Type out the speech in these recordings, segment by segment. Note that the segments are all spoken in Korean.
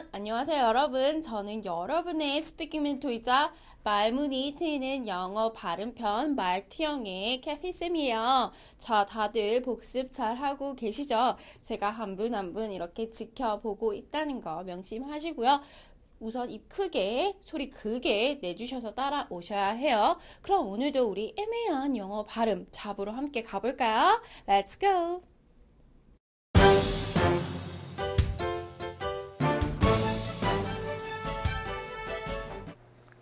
여러분, 안녕하세요 여러분. 저는 여러분의 스피킹 멘토이자 말문이 트이는 영어 발음편 말티형의 캐티쌤이에요. 자, 다들 복습 잘 하고 계시죠? 제가 한분 한분 한 분 이렇게 지켜보고 있다는 거 명심하시고요. 우선 입 크게, 소리 크게 내주셔서 따라오셔야 해요. 그럼 오늘도 우리 애매한 영어 발음 잡으러 함께 가볼까요? Let's go!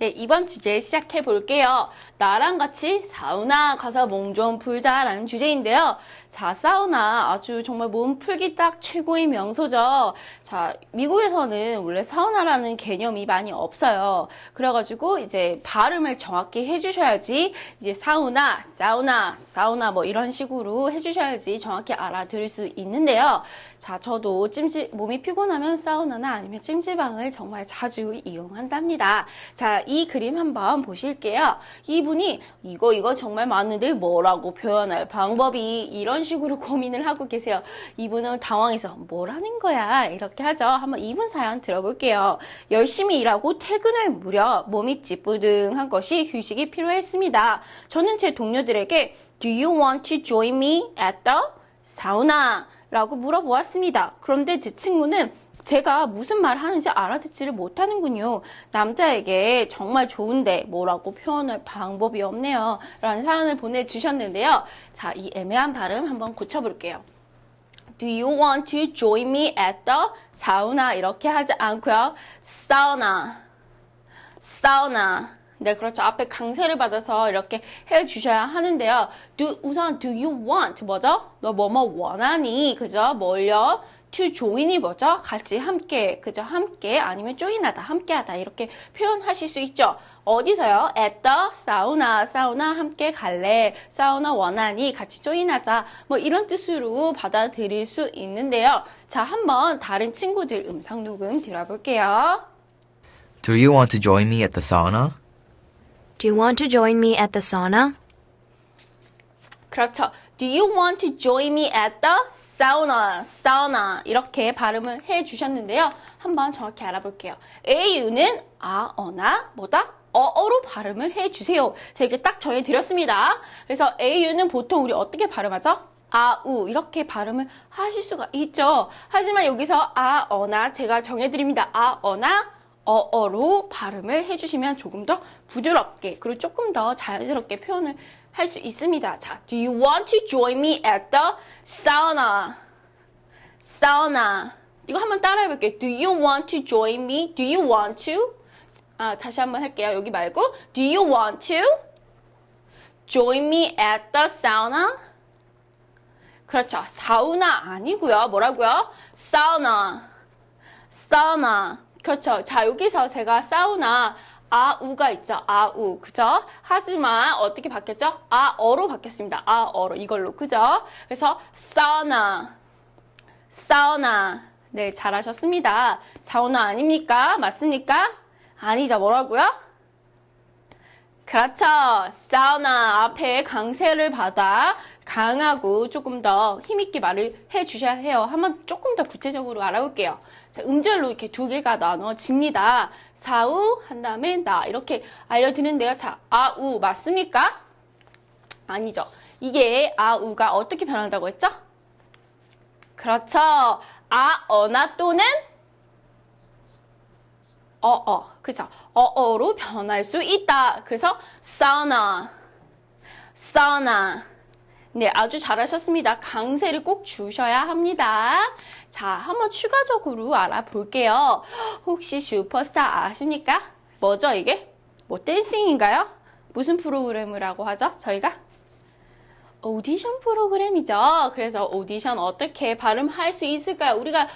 네, 이번 주제 시작해 볼게요. 나랑 같이 사우나 가서 몸 좀 풀자라는 주제인데요. 자, 사우나 아주 정말 몸 풀기 딱 최고의 명소죠. 자, 미국에서는 원래 사우나라는 개념이 많이 없어요. 그래가지고 이제 발음을 정확히 해주셔야지 이제 사우나, 사우나, 사우나 뭐 이런 식으로 해주셔야지 정확히 알아들을 수 있는데요. 자, 저도 찜질, 몸이 피곤하면 사우나나 아니면 찜질방을 정말 자주 이용한답니다. 자, 이 그림 한번 보실게요. 이분이 이거, 이거 정말 많은데 뭐라고 표현할 방법이 이런 식으로 고민을 하고 계세요. 이분은 당황해서 뭐라는 거야? 이렇게 하죠. 한번 이분 사연 들어볼게요. 열심히 일하고 퇴근할 무렵 몸이 찌뿌둥한 것이 휴식이 필요했습니다. 저는 제 동료들에게 Do you want to join me at the 사우나? 라고 물어보았습니다. 그런데 제 친구는 제가 무슨 말 하는지 알아듣지를 못하는군요. 남자에게 정말 좋은데 뭐라고 표현할 방법이 없네요. 라는 사연을 보내주셨는데요. 자, 이 애매한 발음 한번 고쳐볼게요. Do you want to join me at the 사우나 이렇게 하지 않고요. 사우나, 사우나. 네, 그렇죠. 앞에 강세를 받아서 이렇게 해주셔야 하는데요. Do, 우선 do you want 뭐죠? 너 뭐 뭐 원하니? 그죠? 뭘요? to join이 뭐죠? 같이 함께, 그죠? 함께 아니면 join하다, 함께하다 이렇게 표현하실 수 있죠. 어디서요? at the sauna, sauna 함께 갈래, sauna 원하니 같이 join하자 뭐 이런 뜻으로 받아들일 수 있는데요. 자, 한번 다른 친구들 음성 녹음 들어볼게요. Do you want to join me at the sauna? Do you want to join me at the sauna? 그렇죠. Do you want to join me at the sauna? sauna 이렇게 발음을 해 주셨는데요. 한번 정확히 알아볼게요. au는 아, 어나 뭐다? 어어로 발음을 해 주세요. 제가 이렇게 딱 정해 드렸습니다. 그래서 au는 보통 우리 어떻게 발음하죠? 아우 이렇게 발음을 하실 수가 있죠. 하지만 여기서 아어나 제가 정해 드립니다. 아어나 어어로 발음을 해주시면 조금 더 부드럽게 그리고 조금 더 자연스럽게 표현을 할 수 있습니다. 자, Do you want to join me at the sauna? sauna 이거 한번 따라해 볼게요. Do you want to join me? Do you want to? 아, 다시 한번 할게요. 여기 말고 Do you want to join me at the sauna? 그렇죠. 사우나 아니고요. 뭐라고요? 사우나. 사우나. 그렇죠. 자, 여기서 제가 사우나 아우가 있죠. 아우. 그죠? 하지만 어떻게 바뀌었죠? 아어로 바뀌었습니다. 아어로 이걸로. 그죠? 그래서 사우나. 사우나. 네, 잘하셨습니다. 사우나 아닙니까? 맞습니까? 아니죠. 뭐라고요? 그렇죠. 사우나 앞에 강세를 받아 강하고 조금 더 힘있게 말을 해주셔야 해요. 한번 조금 더 구체적으로 알아볼게요. 자, 음절로 이렇게 두 개가 나눠집니다. 사우 한 다음에 나 이렇게 알려드리는데요. 자, 아우 맞습니까? 아니죠. 이게 아우가 어떻게 변한다고 했죠? 그렇죠. 아어나 또는 어어 어. 그죠? 어어로 변할 수 있다. 그래서 사우나 사우나 네, 아주 잘하셨습니다. 강세를 꼭 주셔야 합니다. 자, 한번 추가적으로 알아볼게요. 혹시 슈퍼스타 아십니까? 뭐죠, 이게? 뭐 댄싱인가요? 무슨 프로그램이라고 하죠, 저희가? 오디션 프로그램이죠. 그래서 오디션 어떻게 발음할 수 있을까요? 우리가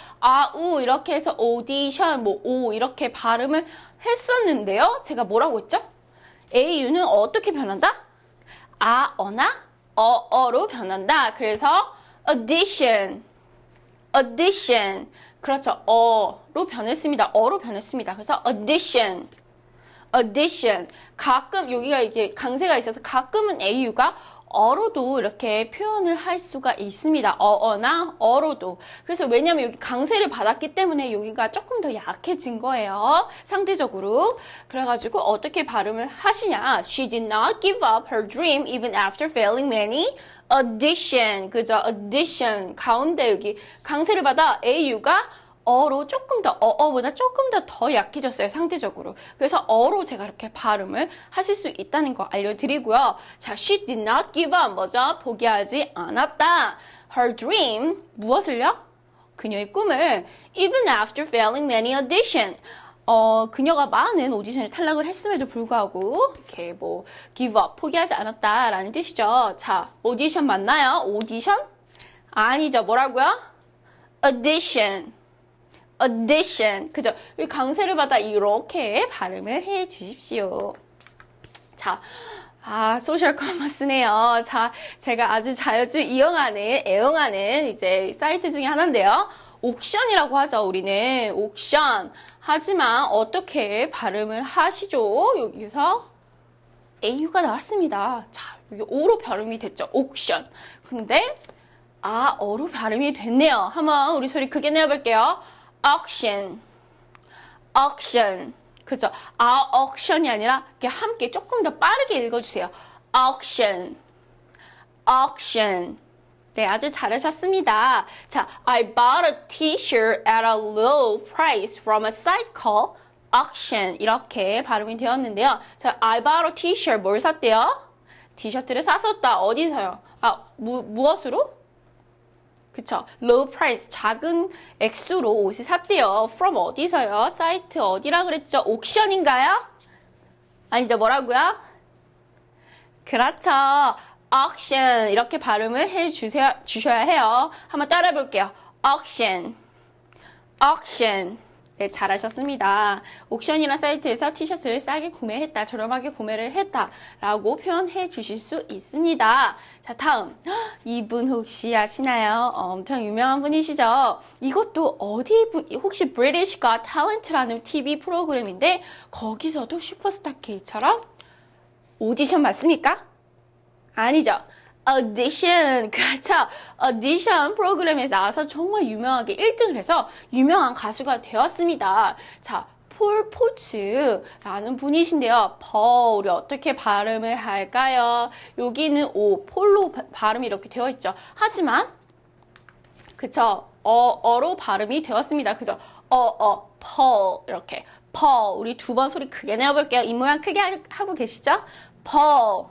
아우 이렇게 해서 오디션 뭐 오 이렇게 발음을 했었는데요. 제가 뭐라고 했죠? 에이유는 어떻게 변한다? 아어나 어, 어로 변한다. 그래서 addition, addition. 그렇죠. 어로 변했습니다. 어로 변했습니다. 그래서 addition, addition. 가끔 여기가 이게 강세가 있어서 가끔은 au가 어로도 이렇게 표현을 할 수가 있습니다. 어어나 어로도. 그래서 왜냐면 여기 강세를 받았기 때문에 여기가 조금 더 약해진 거예요. 상대적으로. 그래가지고 어떻게 발음을 하시냐. She did not give up her dream even after failing many audition. 그죠? audition. 가운데 여기 강세를 받아 AU가 어로 조금 더 어어보다 조금 더 더 약해졌어요 상대적으로 그래서 어로 제가 이렇게 발음을 하실 수 있다는 거 알려드리고요 자 she did not give up 뭐죠 포기하지 않았다 her dream 무엇을요 그녀의 꿈을 even after failing many audition 어, 그녀가 많은 오디션에 탈락을 했음에도 불구하고 이렇게 뭐 give up 포기하지 않았다라는 뜻이죠 자 오디션 맞나요 오디션 아니죠 뭐라고요 audition audition. 그죠? 강세를 받아 이렇게 발음을 해 주십시오. 자. 아, 소셜 커머스네요. 자, 제가 아주 자주 이용하는, 애용하는 이제 사이트 중에 하나인데요. 옥션이라고 하죠, 우리는. 옥션. 하지만 어떻게 발음을 하시죠? 여기서 AU가 나왔습니다. 자, 이게 o 로 발음이 됐죠. 옥션. 근데, 아, 어로 발음이 됐네요. 한번 우리 소리 크게 내어볼게요. auction, auction. 그죠? 아, auction이 아니라 이렇게 함께 조금 더 빠르게 읽어주세요. auction, auction. 네, 아주 잘하셨습니다. 자, I bought a t-shirt at a low price from a site called auction. 이렇게 발음이 되었는데요. 자, I bought a t-shirt 뭘 샀대요? 티셔츠를 샀었다. 어디서요? 아, 무, 무엇으로? 그쵸? low price 작은 액수로 옷이 샀대요. from 어디서요? 사이트 어디라 그랬죠? 옥션인가요? 아니죠. 뭐라고요? 그렇죠. auction 이렇게 발음을 해주셔야 해요. 한번 따라 해 볼게요. auction auction 네, 잘하셨습니다. 옥션이나 사이트에서 티셔츠를 싸게 구매했다, 저렴하게 구매를 했다 라고 표현해 주실 수 있습니다. 자, 다음. 이분 혹시 아시나요? 엄청 유명한 분이시죠? 이것도 어디, 혹시 British Got Talent라는 TV 프로그램인데 거기서도 슈퍼스타 K처럼 오디션 맞습니까? 아니죠. audition 그렇죠 audition 프로그램에 나와서 정말 유명하게 1등을 해서 유명한 가수가 되었습니다 자 폴포츠라는 분이신데요. 버 우리 어떻게 발음을 할까요? 여기는 오 폴로 발음이 이렇게 되어 있죠. 하지만 그쵸 어 어로 발음이 되었습니다. 그죠? 어어퍼 이렇게 퍼 우리 두 번 소리 크게 내어볼게요. 이 모양 크게 하고 계시죠? 퍼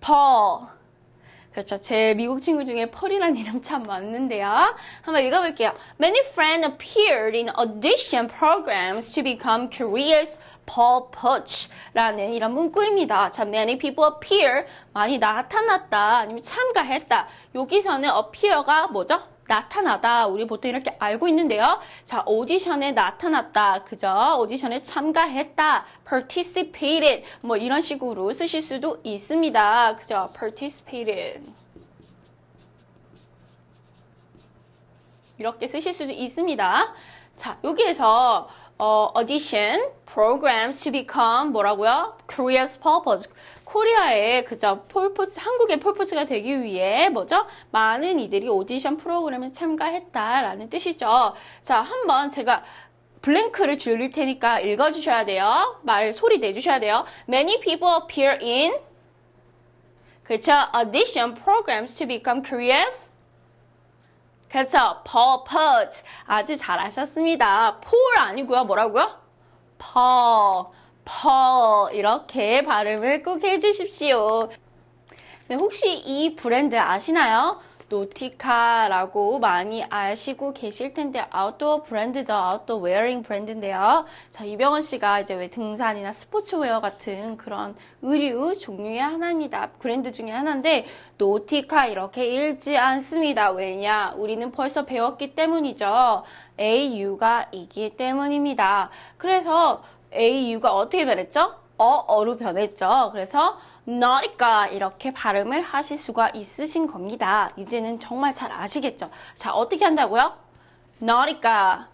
퍼. 그렇죠. 제 미국 친구 중에 펄이라는 이름 참 많은데요. 한번 읽어볼게요. Many friends appeared in audition programs to become Korea's Paul Poch라는 이런 문구입니다. 자, many people appear 많이 나타났다 아니면 참가했다. 여기서는 appear가 뭐죠? 나타나다 우리 보통 이렇게 알고 있는데요. 자 오디션에 나타났다 그죠? 오디션에 참가했다 participated 뭐 이런 식으로 쓰실 수도 있습니다. 그죠? participated 이렇게 쓰실 수도 있습니다. 자 여기에서 어, audition programs to become 뭐라고요? Korea's purpose. 코리아의 그저 폴포츠 한국의 폴포츠가 되기 위해 뭐죠? 많은 이들이 오디션 프로그램에 참가했다라는 뜻이죠. 자, 한번 제가 블랭크를 줄일 테니까 읽어 주셔야 돼요. 말 소리 내 주셔야 돼요. Many people appear in 그렇죠. audition programs to become Korea's 그렇죠. purpose. 아주 잘하셨습니다. 폴 아니고요. 뭐라고요? 퍼, 퍼 이렇게 발음을 꼭 해주십시오. 네, 혹시 이 브랜드 아시나요? 노티카라고 많이 아시고 계실 텐데 아웃도어 브랜드죠. 아웃도어 웨어링 브랜드인데요. 자, 이병헌 씨가 이제 왜 등산이나 스포츠웨어 같은 그런 의류 종류의 하나입니다. 브랜드 중에 하나인데 노티카 이렇게 읽지 않습니다. 왜냐? 우리는 벌써 배웠기 때문이죠. AU가 이기 때문입니다. 그래서 AU가 어떻게 변했죠? 어어로 변했죠. 그래서 너니까 이렇게 발음을 하실 수가 있으신 겁니다. 이제는 정말 잘 아시겠죠? 자, 어떻게 한다고요? 너니까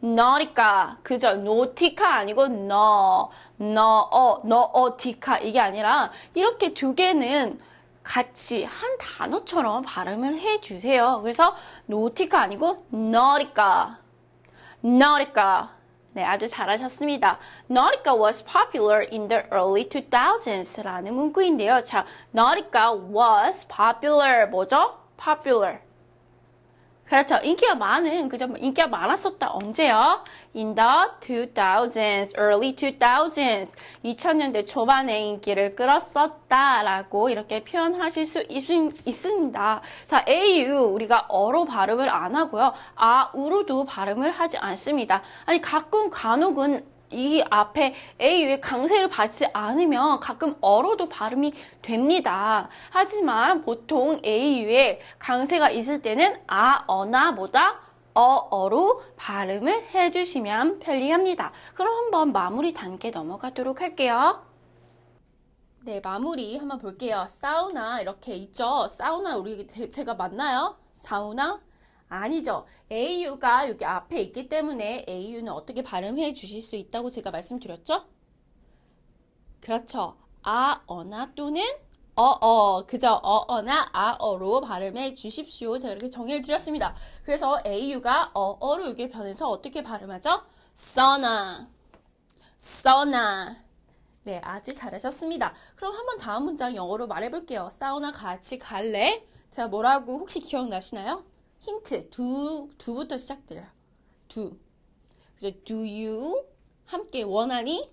너니까 그죠 노티카 아니고 너 너어 너어티카 이게 아니라 이렇게 두 개는 같이 한 단어처럼 발음을 해주세요 그래서 노티카 아니고 너니까 너니까 네, 아주 잘하셨습니다. Nautica was popular in the early 2000s 라는 문구인데요. 자, Nautica was popular. 뭐죠? popular. 그렇죠. 인기가 많은, 그죠? 뭐 인기가 많았었다. 언제요? In the 2000s, early 2000s. 2000년대 초반에 인기를 끌었었다. 라고 이렇게 표현하실 수 있, 습니다 자, au, 우리가 어로 발음을 안 하고요. 아, 우로도 발음을 하지 않습니다. 아니, 가끔 간혹은 이 앞에 A 왜 강세를 받지 않으면 가끔 어로도 발음이 됩니다. 하지만 보통 A 위에 강세가 있을 때는 아, 어나보다 어어로 발음을 해주시면 편리합니다. 그럼 한번 마무리 단계 넘어가도록 할게요. 네, 마무리 한번 볼게요. 사우나 이렇게 있죠? 사우나 우리 제가 맞나요? 사우나 아니죠. au가 여기 앞에 있기 때문에 au는 어떻게 발음해 주실 수 있다고 제가 말씀드렸죠? 그렇죠. 아, 어나 또는 어어 어. 그저 어어나 아어로 발음해 주십시오. 제가 이렇게 정의를 드렸습니다. 그래서 au가 어어로 이게 변해서 어떻게 발음하죠? 써나 써나 네 아주 잘하셨습니다. 그럼 한번 다음 문장 영어로 말해볼게요. 사우나 같이 갈래? 제가 뭐라고 혹시 기억나시나요? 힌트 두두부터 시작돼요. 두. 그래서 do you 함께 원하니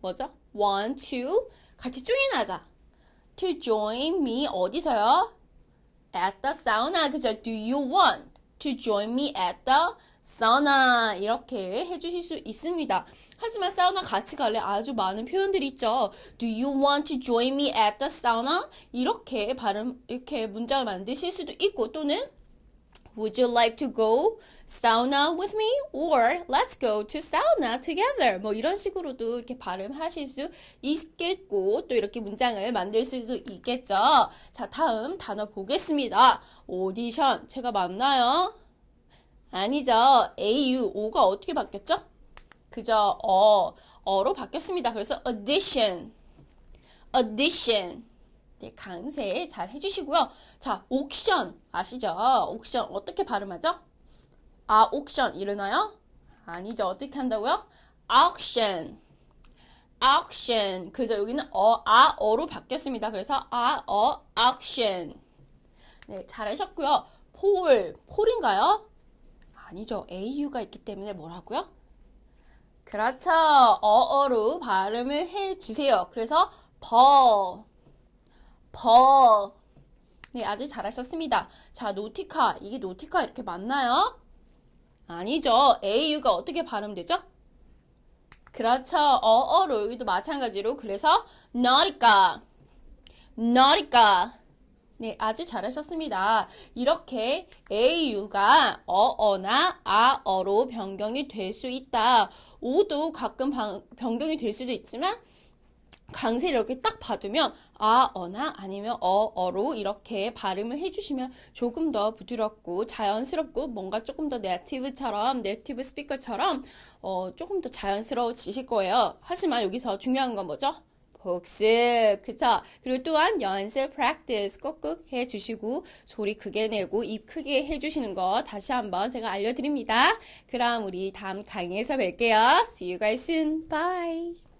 뭐죠? want to 같이 조인하자. to join me 어디서요? at the sauna 그죠? do you want to join me at the sauna 이렇게 해주실 수 있습니다. 하지만 사우나 같이 갈래 아주 많은 표현들이 있죠. Do you want to join me at the sauna? 이렇게 발음 이렇게 문장을 만드실 수도 있고 또는 Would you like to go sauna with me? Or let's go to sauna together. 뭐 이런 식으로도 이렇게 발음하실 수 있겠고 또 이렇게 문장을 만들 수도 있겠죠. 자, 다음 단어 보겠습니다. 오디션 제가 맞나요? 아니죠. AUO가 어떻게 바뀌었죠? 그저 어, 어로 바뀌었습니다. 그래서 audition, audition. 네, 강세 잘 해주시고요. 자, 옥션 아시죠? 옥션 어떻게 발음하죠? 아, 옥션 이르나요? 아니죠. 어떻게 한다고요? auction, a u 그죠? 여기는 어, 아, 어로 바뀌었습니다. 그래서 아, 어, a u c 네, 잘하셨고요. 폴, 폴인가요? 아니죠. au가 있기 때문에 뭐라고요? 그렇죠. 어어로 발음을 해주세요. 그래서 벌, 버. 네, 아주 잘하셨습니다. 자, 노티카. 이게 노티카 이렇게 맞나요? 아니죠. AU가 어떻게 발음되죠? 그렇죠. 어어로 여기도 마찬가지로 그래서 너리까 너리까 네, 아주 잘하셨습니다. 이렇게 AU가 어어나 아어로 변경이 될 수 있다. 오도 가끔 변경이 될 수도 있지만 강세를 이렇게 딱 받으면 아어나 아니면 어어로 이렇게 발음을 해주시면 조금 더 부드럽고 자연스럽고 뭔가 조금 더 네티브처럼 네티브 스피커처럼 어, 조금 더 자연스러워지실 거예요. 하지만 여기서 중요한 건 뭐죠? 복습, 그쵸? 그리고 또한 연습, practice 꾹꾹 해주시고 소리 크게 내고 입 크게 해주시는 거 다시 한번 제가 알려드립니다. 그럼 우리 다음 강의에서 뵐게요. See you guys soon. Bye.